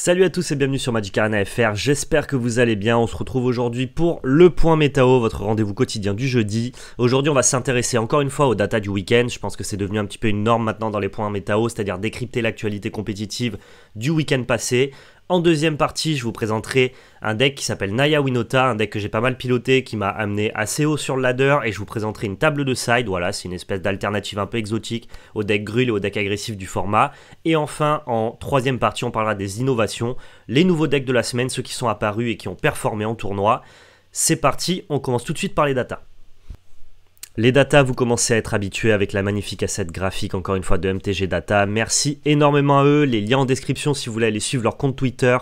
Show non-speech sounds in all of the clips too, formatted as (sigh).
Salut à tous et bienvenue sur Magic Arena FR, j'espère que vous allez bien, on se retrouve aujourd'hui pour le point Métao, votre rendez-vous quotidien du jeudi. Aujourd'hui on va s'intéresser encore une fois aux datas du week-end, je pense que c'est devenu un petit peu une norme maintenant dans les points Métao, c'est-à-dire décrypter l'actualité compétitive du week-end passé, en deuxième partie, je vous présenterai un deck qui s'appelle Naya Winota, un deck que j'ai pas mal piloté, qui m'a amené assez haut sur le ladder, et je vous présenterai une table de side, voilà, c'est une espèce d'alternative un peu exotique au deck grul et au deck agressif du format. Et enfin, en troisième partie, on parlera des innovations, les nouveaux decks de la semaine, ceux qui sont apparus et qui ont performé en tournoi. C'est parti, on commence tout de suite par les data. Les datas, vous commencez à être habitués avec la magnifique asset graphique, encore une fois, de MTG Data. Merci énormément à eux. Les liens en description si vous voulez aller suivre leur compte Twitter.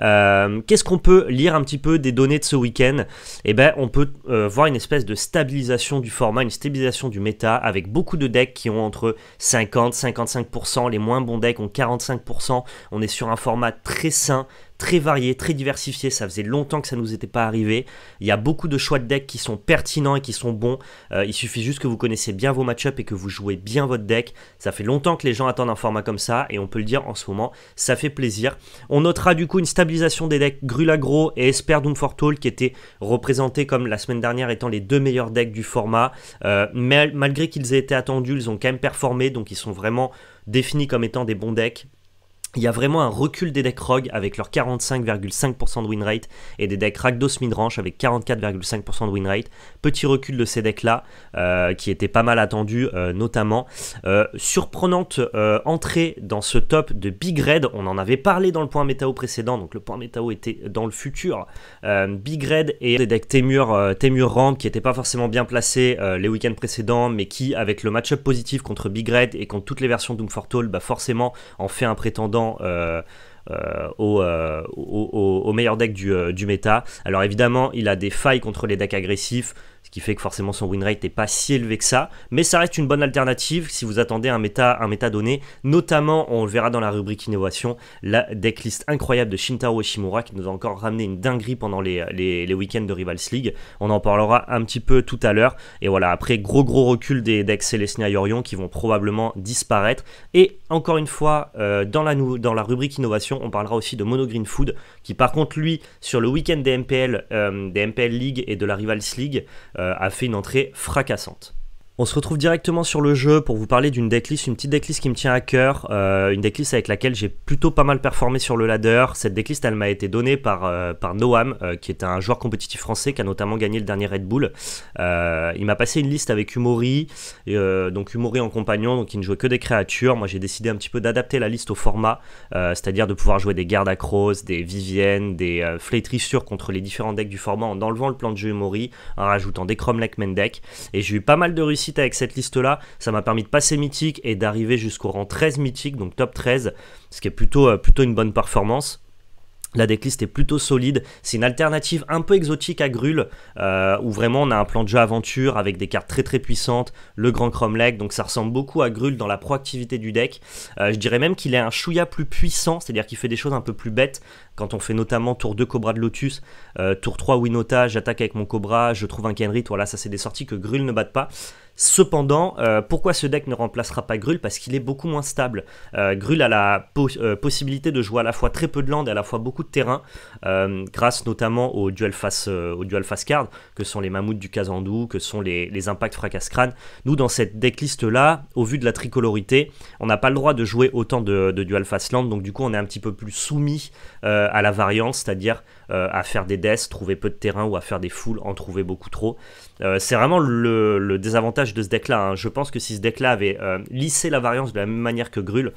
Euh, qu'est-ce qu'on peut lire un petit peu des données de ce week-end Eh bien, on peut euh, voir une espèce de stabilisation du format, une stabilisation du méta, avec beaucoup de decks qui ont entre 50, 55%. Les moins bons decks ont 45%. On est sur un format très sain, très varié, très diversifié. Ça faisait longtemps que ça nous était pas arrivé. Il y a beaucoup de choix de decks qui sont pertinents et qui sont bons. Euh, il suffit juste que vous connaissez bien vos matchups et que vous jouez bien votre deck. Ça fait longtemps que les gens attendent un format comme ça et on peut le dire en ce moment, ça fait plaisir. On notera du coup une stabilisation des decks Grulagro et Esper Hall, qui étaient représentés comme la semaine dernière étant les deux meilleurs decks du format. Euh, mais malgré qu'ils aient été attendus, ils ont quand même performé donc ils sont vraiment définis comme étant des bons decks il y a vraiment un recul des decks Rogue avec leur 45,5% de win rate et des decks Ragdos Midrange avec 44,5% de win rate. Petit recul de ces decks-là euh, qui était pas mal attendu euh, notamment. Euh, surprenante entrée dans ce top de Big Red. On en avait parlé dans le point métao précédent, donc le point métao était dans le futur. Big Red et des decks Temur, Temur Ramp qui n'étaient pas forcément bien placés les week-ends précédents mais qui avec le match-up positif contre Big Red et contre toutes les versions Doom for bah forcément en fait un prétendant euh, euh, euh, au, meilleur deck du, du méta. Alors évidemment, il a des failles contre les decks agressifs qui fait que forcément son win rate n'est pas si élevé que ça, mais ça reste une bonne alternative si vous attendez un méta, un donné, notamment, on le verra dans la rubrique innovation, la decklist incroyable de Shintaro Shimura, qui nous a encore ramené une dinguerie pendant les, week-ends de Rivals League, on en parlera un petit peu tout à l'heure, et voilà, après gros gros recul des decks Célestina et qui vont probablement disparaître, et encore une fois, euh, dans, la, dans la rubrique innovation, on parlera aussi de Mono Green Food, qui par contre lui, sur le week-end des MPL, euh, MPL League et de la Rivals League, euh, euh, a fait une entrée fracassante. On se retrouve directement sur le jeu pour vous parler d'une decklist, une petite decklist qui me tient à cœur, euh, une decklist avec laquelle j'ai plutôt pas mal performé sur le ladder. Cette decklist, elle m'a été donnée par, euh, par Noam, euh, qui est un joueur compétitif français qui a notamment gagné le dernier Red Bull. il m'a passé une liste avec Humori, donc Humori en compagnon, donc il ne jouait que des créatures. Moi, j'ai décidé un petit peu d'adapter la liste au format, c'est-à-dire de pouvoir jouer des gardes à cross, des Vivienne, des flétrissures contre les différents decks du format en enlevant le plan de jeu Humori, en rajoutant des Chrome Men deck. Et j'ai eu pas mal de réussite avec cette liste-là. Ça m'a permis de passer mythique et d'arriver jusqu'au rang 13 mythique, donc top 13, ce qui est plutôt, euh, plutôt une bonne performance. La decklist est plutôt solide. C'est une alternative un peu exotique à Grul, euh, où vraiment on a un plan de jeu aventure avec des cartes très très puissantes, le grand Cromlech, donc ça ressemble beaucoup à Grul dans la proactivité du deck. Euh, je dirais même qu'il est un chouïa plus puissant, c'est-à-dire qu'il fait des choses un peu plus bêtes. Quand on fait notamment tour 2 Cobra de Lotus, euh, tour 3 Winota, j'attaque avec mon Cobra, je trouve un Kenrit, voilà, ça c'est des sorties que Grul ne batte pas. Cependant, pourquoi ce deck ne remplacera pas Grul Parce qu'il est beaucoup moins stable. Euh, Grul a la possibilité de jouer à la fois très peu de land et à la fois beaucoup de terrain, euh, grâce notamment au dual, face, euh, aux face card, que sont les mammouths du Kazandou, que sont les, impacts fracas crâne. Nous, dans cette decklist-là, au vu de la tricolorité, on n'a pas le droit de jouer autant de, de, dual face land, donc du coup, on est un petit peu plus soumis euh, à la variance, c'est-à-dire à faire des deaths, trouver peu de terrain ou à faire des foules, en trouver beaucoup trop. c'est vraiment le, désavantage de ce deck-là. Hein. Je pense que si ce deck-là avait lissé la variance de la même manière que Grul,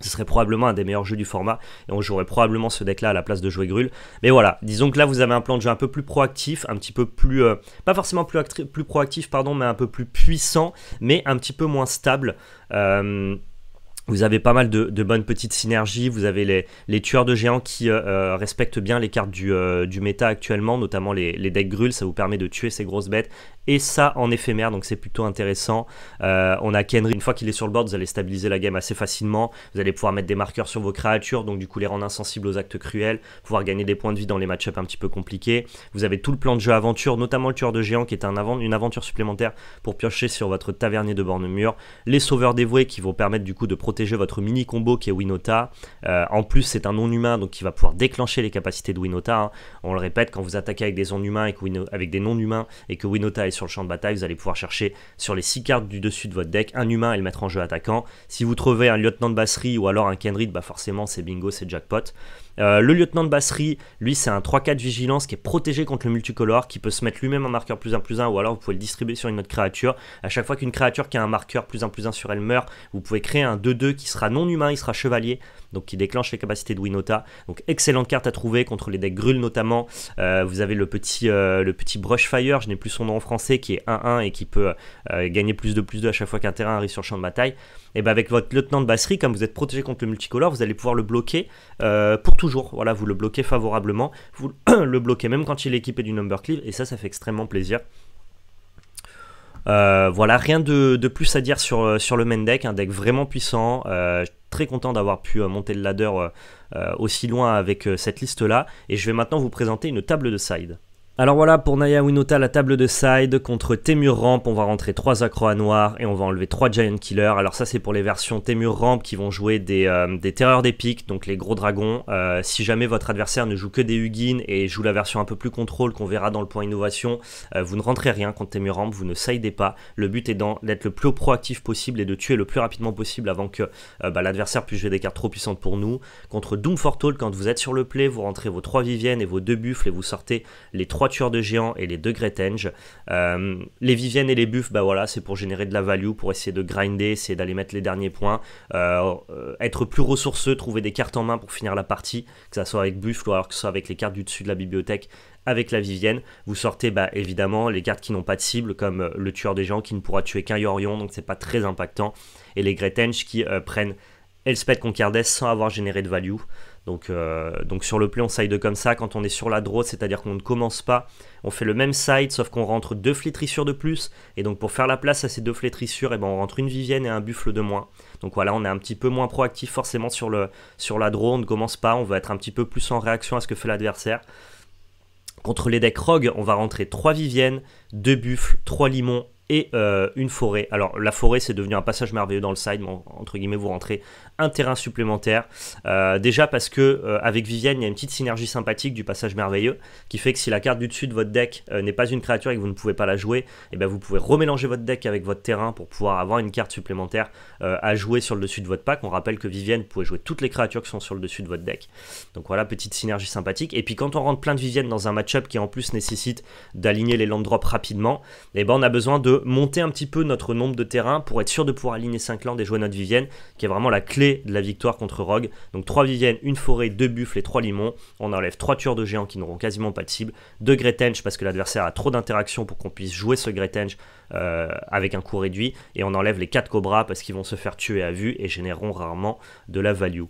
ce serait probablement un des meilleurs jeux du format et on jouerait probablement ce deck là à la place de jouer Grul. Mais voilà, disons que là vous avez un plan de jeu un peu plus proactif, un petit peu plus, euh, pas forcément plus, plus proactif pardon, mais un peu plus puissant, mais un petit peu moins stable. Euh, vous avez pas mal de, bonnes petites synergies, vous avez les, tueurs de géants qui euh, euh, respectent bien les cartes du, euh, méta actuellement, notamment les, decks grules, ça vous permet de tuer ces grosses bêtes, et ça en éphémère, donc c'est plutôt intéressant. on a Kenry, une fois qu'il est sur le board, vous allez stabiliser la game assez facilement, vous allez pouvoir mettre des marqueurs sur vos créatures, donc du coup les rendre insensibles aux actes cruels, pouvoir gagner des points de vie dans les match-ups un petit peu compliqués. Vous avez tout le plan de jeu aventure, notamment le tueur de géants qui est une aventure supplémentaire pour piocher sur votre tavernier de borne mur, les sauveurs dévoués qui vont permettre du coup de protéger votre mini combo qui est Winota. Euh, en plus, c'est un non-humain, donc qui va pouvoir déclencher les capacités de Winota. Hein. On le répète, quand vous attaquez avec des non-humains et que avec des non-humains et que Winota est sur le champ de bataille, vous allez pouvoir chercher sur les six cartes du dessus de votre deck un humain et le mettre en jeu attaquant. Si vous trouvez un lieutenant de basserie ou alors un Kenrid, bah forcément c'est bingo, c'est jackpot. Euh, le lieutenant de Basserie, lui, c'est un 3-4 vigilance qui est protégé contre le multicolore, qui peut se mettre lui-même un marqueur plus 1 plus 1, ou alors vous pouvez le distribuer sur une autre créature. À chaque fois qu'une créature qui a un marqueur plus 1 plus 1 sur elle meurt, vous pouvez créer un 2-2 qui sera non humain, il sera chevalier, donc qui déclenche les capacités de Winota. Donc excellente carte à trouver contre les decks Grul notamment. Euh, vous avez le petit, euh, le petit Brush je n'ai plus son nom en français, qui est 1-1 et qui peut euh, gagner plus de plus 2 à chaque fois qu'un terrain arrive sur le champ de bataille. Et bien avec votre lieutenant de Basserie, comme vous êtes protégé contre le multicolore, vous allez pouvoir le bloquer pour toujours voilà, vous le bloquez favorablement, vous (clears throat) le bloquez même quand il est équipé du number cleave, et ça, ça fait extrêmement plaisir. Euh, voilà, rien de, plus à dire sur, sur le main deck, un deck vraiment puissant. Euh, très content d'avoir pu euh, monter le ladder aussi loin avec cette liste là. Et je vais maintenant vous présenter une table de side. Alors voilà pour Naya Winota la table de side contre Temur Ramp, on va rentrer 3 accros à noir et on va enlever 3 Giant Killer. Alors ça c'est pour les versions Temur Ramp qui vont jouer des, euh, terreurs des terreurs d'épique, donc les gros dragons. Euh, si jamais votre adversaire ne joue que des Huguins et joue la version un peu plus contrôle qu'on verra dans le point innovation, euh, vous ne rentrez rien contre Temur Ramp, vous ne sidez pas. Le but est d'être le plus proactif possible et de tuer le plus rapidement possible avant que bah, l'adversaire puisse jouer des cartes trop puissantes pour nous. Contre Doom Hall quand vous êtes sur le play, vous rentrez vos 3 Viviennes et vos 2 buffles et vous sortez les 3 tueur de géants et les deux Gretenge. Euh, les Viviennes et les Buffs, bah voilà, c'est pour générer de la value, pour essayer de grinder, c'est d'aller mettre les derniers points, euh, euh, être plus ressourceux, trouver des cartes en main pour finir la partie, que ça soit avec Buff ou alors que ce soit avec les cartes du dessus de la bibliothèque, avec la Vivienne. Vous sortez bah, évidemment les cartes qui n'ont pas de cible, comme le tueur des gens qui ne pourra tuer qu'un Yorion, donc c'est pas très impactant, et les Gretenge qui prennent et le Sped sans avoir généré de value. Donc, euh, donc sur le play, on side comme ça. Quand on est sur la draw, c'est-à-dire qu'on ne commence pas, on fait le même side, sauf qu'on rentre deux flétrissures de plus. Et donc pour faire la place à ces deux flétrissures, eh ben, on rentre une Vivienne et un buffle de moins. Donc voilà, on est un petit peu moins proactif forcément sur, le, sur la draw. On ne commence pas, on va être un petit peu plus en réaction à ce que fait l'adversaire. Contre les decks Rogue, on va rentrer 3 Viviennes, 2 Buffles, 3 Limons et euh, une forêt. Alors la forêt c'est devenu un passage merveilleux dans le side, entre guillemets vous rentrez un terrain supplémentaire. Euh, déjà parce que euh, avec Vivienne il y a une petite synergie sympathique du passage merveilleux qui fait que si la carte du dessus de votre deck n'est pas une créature et que vous ne pouvez pas la jouer, et eh bien vous pouvez remélanger votre deck avec votre terrain pour pouvoir avoir une carte supplémentaire à jouer sur le dessus de votre pack. On rappelle que Vivienne pouvait jouer toutes les créatures qui sont sur le dessus de votre deck. Donc voilà petite synergie sympathique. Et puis quand on rentre plein de Vivienne dans un match-up qui en plus nécessite d'aligner les land drops rapidement, et eh ben on a besoin de monter un petit peu notre nombre de terrains pour être sûr de pouvoir aligner 5 lands et jouer notre Vivienne, qui est vraiment la clé de la victoire contre Rogue. Donc 3 Vivienne, une forêt, 2 buffles et 3 limons. On enlève 3 tueurs de géants qui n'auront quasiment pas de cible. 2 Gretenge parce que l'adversaire a trop d'interactions pour qu'on puisse jouer ce Gretenge euh, avec un coût réduit. Et on enlève les 4 Cobras parce qu'ils vont se faire tuer à vue et généreront rarement de la value.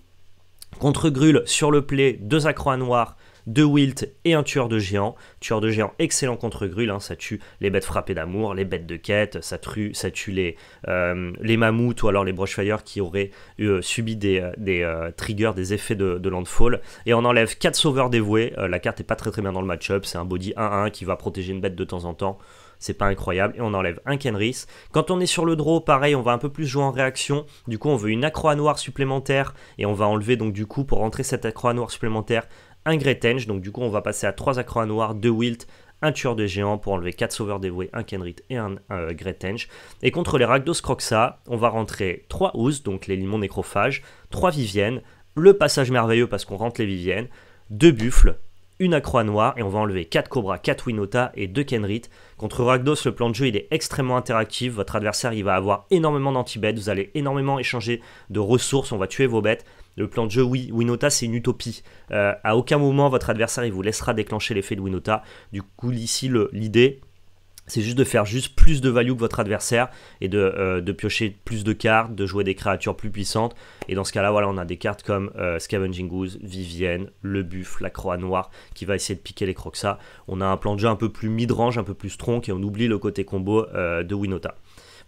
Contre Grul, sur le play, 2 Acrois Noirs de wilt et un tueur de géant. Tueur de géant excellent contre Grul, hein. ça tue les bêtes frappées d'amour, les bêtes de quête, ça, tue, ça tue les, euh, les mammouths ou alors les brushfire qui auraient euh, subi des, euh, triggers, des effets de, landfall. Et on enlève 4 sauveurs dévoués, la carte n'est pas très très bien dans le match-up, c'est un body 1-1 qui va protéger une bête de temps en temps c'est pas incroyable. Et on enlève un Kenris. Quand on est sur le draw, pareil, on va un peu plus jouer en réaction. Du coup, on veut une accro à noir supplémentaire et on va enlever donc du coup pour rentrer cette accro à noir supplémentaire un Gretenge. Donc du coup, on va passer à 3 à noirs, 2 Wilt, un tueur de géant pour enlever 4 sauveurs dévoués, un Kenrit et un, euh, Et contre les Ragdos Croxa, on va rentrer 3 Ouz, donc les limons nécrophages, 3 Viviennes, le passage merveilleux parce qu'on rentre les Viviennes, 2 buffles, une Acroa noire et on va enlever 4 Cobra, 4 Winota et 2 Kenrit. Contre Ragdos, le plan de jeu il est extrêmement interactif. Votre adversaire il va avoir énormément d'anti-bêtes, vous allez énormément échanger de ressources, on va tuer vos bêtes. Le plan de jeu, oui, Winota, c'est une utopie. Euh, à aucun moment, votre adversaire, il vous laissera déclencher l'effet de Winota. Du coup, ici, l'idée, c'est juste de faire juste plus de value que votre adversaire et euh, de, piocher plus de cartes, de jouer des créatures plus puissantes. Et dans ce cas-là, voilà, on a des cartes comme euh, Scavenging Goose, Vivienne, le Buff, la Croix Noire qui va essayer de piquer les Croxa. On a un plan de jeu un peu plus mid-range, un peu plus tronc et on oublie le côté combo de Winota.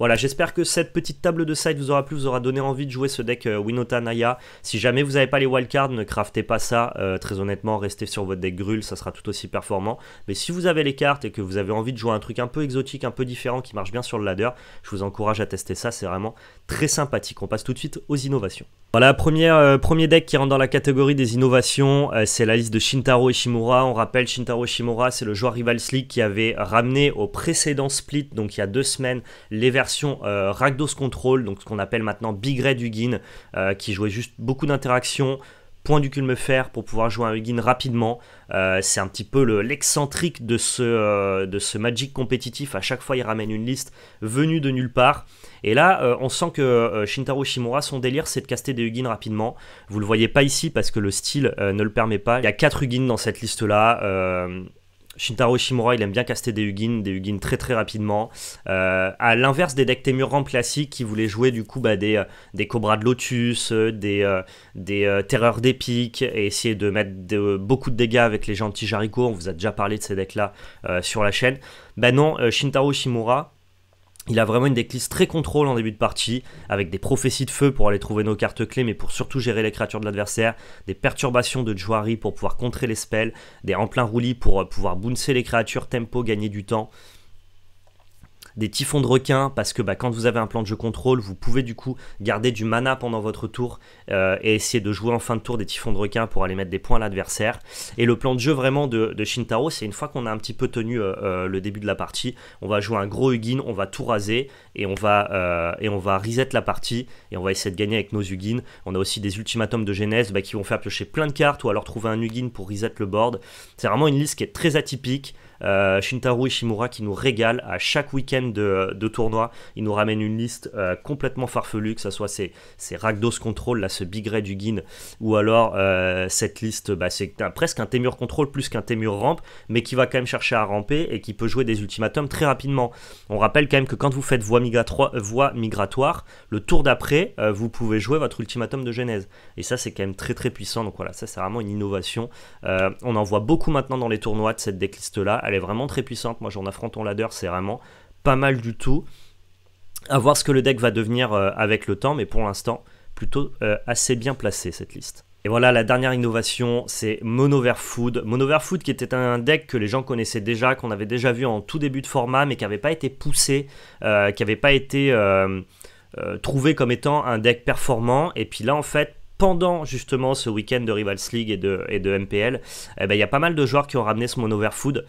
Voilà, j'espère que cette petite table de side vous aura plu, vous aura donné envie de jouer ce deck euh, Winota Naya. Si jamais vous n'avez pas les wildcards, ne craftez pas ça. Euh, très honnêtement, restez sur votre deck Grul, ça sera tout aussi performant. Mais si vous avez les cartes et que vous avez envie de jouer un truc un peu exotique, un peu différent, qui marche bien sur le ladder, je vous encourage à tester ça, c'est vraiment très sympathique. On passe tout de suite aux innovations. Voilà, première, euh, premier deck qui rentre dans la catégorie des innovations, euh, c'est la liste de Shintaro Ishimura. On rappelle, Shintaro Ishimura, c'est le joueur Rivals League qui avait ramené au précédent split, donc il y a deux semaines, les versions euh, Ragdos Control, donc ce qu'on appelle maintenant Big Red Ugin, qui jouait juste beaucoup d'interactions, point du cul me faire pour pouvoir jouer un Huguin rapidement. Euh, c'est un petit peu l'excentrique de, ce, euh, de ce Magic compétitif. À chaque fois, il ramène une liste venue de nulle part. Et là, euh, on sent que Shintaro Shimura, son délire, c'est de caster des Ugin rapidement. Vous le voyez pas ici parce que le style ne le permet pas. Il y a 4 Ugin dans cette liste-là. Shintaro Shimura, il aime bien caster des Hugin, des Hugin très très rapidement. Euh, à l'inverse des decks Temuran classiques qui voulaient jouer du coup bah, des, euh, des Cobras de Lotus, euh, des, des Terreurs d'Épique et essayer de mettre de, beaucoup de dégâts avec les gentils Jarico. On vous a déjà parlé de ces decks là sur la chaîne. Bah non, Shintaro Shimura, il a vraiment une decklist très contrôle en début de partie, avec des prophéties de feu pour aller trouver nos cartes clés, mais pour surtout gérer les créatures de l'adversaire, des perturbations de Jouari pour pouvoir contrer les spells, des en roulis pour euh, pouvoir bouncer les créatures tempo, gagner du temps des typhons de requins, parce que bah, quand vous avez un plan de jeu contrôle, vous pouvez du coup garder du mana pendant votre tour euh, et essayer de jouer en fin de tour des typhons de requins pour aller mettre des points à l'adversaire. Et le plan de jeu vraiment de, Shintaro, c'est une fois qu'on a un petit peu tenu euh, euh, le début de la partie, on va jouer un gros Ugin, on va tout raser et on va, et on va reset la partie et on va essayer de gagner avec nos Ugin. On a aussi des ultimatums de genèse bah, qui vont faire piocher plein de cartes ou alors trouver un Ugin pour reset le board. C'est vraiment une liste qui est très atypique. Euh, Shintaru Ishimura qui nous régale à chaque week-end de, tournoi. Il nous ramène une liste euh, complètement farfelue, que ce soit ces, Ragdos contrôle Control, là, ce Big du Guin, ou alors euh, cette liste, bah, c'est presque un Témur Control plus qu'un Témur Rampe, mais qui va quand même chercher à ramper et qui peut jouer des ultimatums très rapidement. On rappelle quand même que quand vous faites voie, migratoire, voie migratoire le tour d'après, vous pouvez jouer votre ultimatum de Genèse. Et ça, c'est quand même très très puissant. Donc voilà, ça, c'est vraiment une innovation. on en voit beaucoup maintenant dans les tournois de cette decklist là elle est vraiment très puissante. Moi, j'en affronte en ladder, c'est vraiment pas mal du tout. À voir ce que le deck va devenir euh, avec le temps, mais pour l'instant, plutôt euh, assez bien placé cette liste. Et voilà, la dernière innovation, c'est Monover Food. Monover Food qui était un deck que les gens connaissaient déjà, qu'on avait déjà vu en tout début de format, mais qui n'avait pas été poussé, euh, qui n'avait pas été trouvé comme étant un deck performant. Et puis là, en fait, pendant justement ce week-end de Rivals League et de, MPL, eh ben, il y a pas mal de joueurs qui ont ramené ce Monover Food.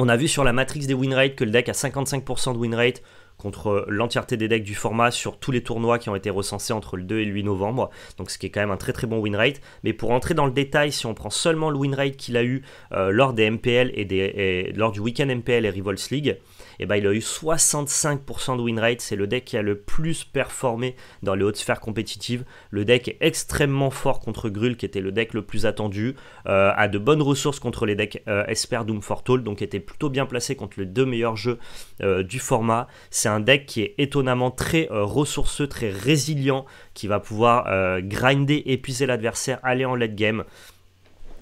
On a vu sur la matrix des win rates que le deck a 55% de winrate rate contre l'entièreté des decks du format sur tous les tournois qui ont été recensés entre le 2 et le 8 novembre. Donc ce qui est quand même un très très bon win rate. Mais pour entrer dans le détail, si on prend seulement le win rate qu'il a eu euh, lors des MPL et, des, lors du week-end MPL et Revolts League, eh ben, il a eu 65% de win rate. C'est le deck qui a le plus performé dans les hautes sphères compétitives. Le deck est extrêmement fort contre Grul, qui était le deck le plus attendu. Euh, a de bonnes ressources contre les decks euh, Esper Doom Fortale, donc était plutôt bien placé contre les deux meilleurs jeux du format. C'est c'est un deck qui est étonnamment très euh, ressourceux, très résilient, qui va pouvoir euh, grinder, épuiser l'adversaire, aller en late game.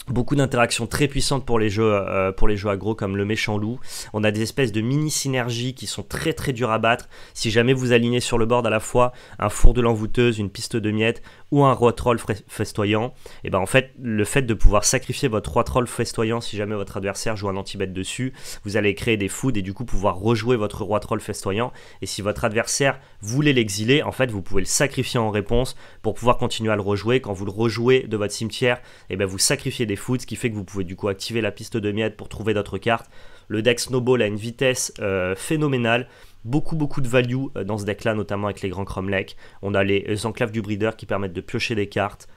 Beaucoup d'interactions très puissantes pour les jeux euh, pour les jeux agro comme le méchant loup. On a des espèces de mini synergies qui sont très très dures à battre. Si jamais vous alignez sur le board à la fois un four de l'envoûteuse, une piste de miettes ou un roi troll festoyant, et eh ben en fait le fait de pouvoir sacrifier votre roi troll festoyant si jamais votre adversaire joue un anti bête dessus, vous allez créer des foods et du coup pouvoir rejouer votre roi troll festoyant. Et si votre adversaire voulait l'exiler, en fait vous pouvez le sacrifier en réponse pour pouvoir continuer à le rejouer. Quand vous le rejouez de votre cimetière, et eh ben vous sacrifiez des foot, ce qui fait que vous pouvez du coup activer la piste de miettes pour trouver d'autres cartes. Le deck Snowball a une vitesse euh, phénoménale. Beaucoup, beaucoup de value euh, dans ce deck-là, notamment avec les grands cromlechs On a les, enclaves du breeder qui permettent de piocher des cartes.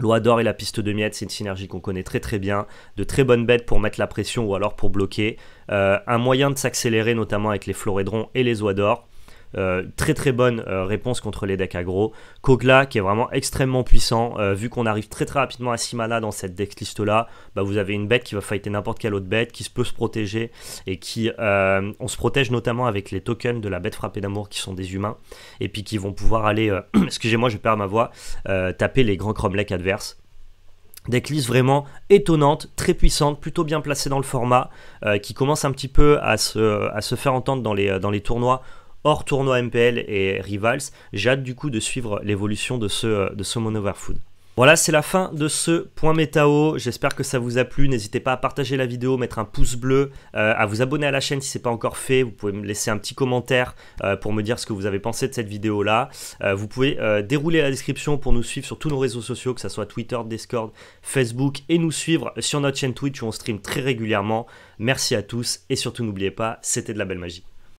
d'or et la piste de miettes, c'est une synergie qu'on connaît très très bien. De très bonnes bêtes pour mettre la pression ou alors pour bloquer. Euh, un moyen de s'accélérer, notamment avec les Florédrons et les d'or. Euh, très très bonne euh, réponse contre les decks aggro. Kogla qui est vraiment extrêmement puissant. Euh, vu qu'on arrive très très rapidement à 6 mana dans cette decklist là, bah, vous avez une bête qui va fighter n'importe quelle autre bête, qui se peut se protéger et qui. on se protège notamment avec les tokens de la bête frappée d'amour qui sont des humains et puis qui vont pouvoir aller. (clears throat) Excusez-moi, je perds ma voix. taper les grands cromlecs adverses. Decklist vraiment étonnante, très puissante, plutôt bien placée dans le format, qui commence un petit peu à se, à se faire entendre dans les, dans les tournois hors tournoi MPL et Rivals. J'ai hâte du coup de suivre l'évolution de ce, euh, de Food. Voilà, c'est la fin de ce point métao. J'espère que ça vous a plu. N'hésitez pas à partager la vidéo, mettre un pouce bleu, euh, à vous abonner à la chaîne si ce n'est pas encore fait. Vous pouvez me laisser un petit commentaire euh, pour me dire ce que vous avez pensé de cette vidéo-là. vous pouvez dérouler la description pour nous suivre sur tous nos réseaux sociaux, que ce soit Twitter, Discord, Facebook, et nous suivre sur notre chaîne Twitch où on stream très régulièrement. Merci à tous et surtout n'oubliez pas, c'était de la belle magie.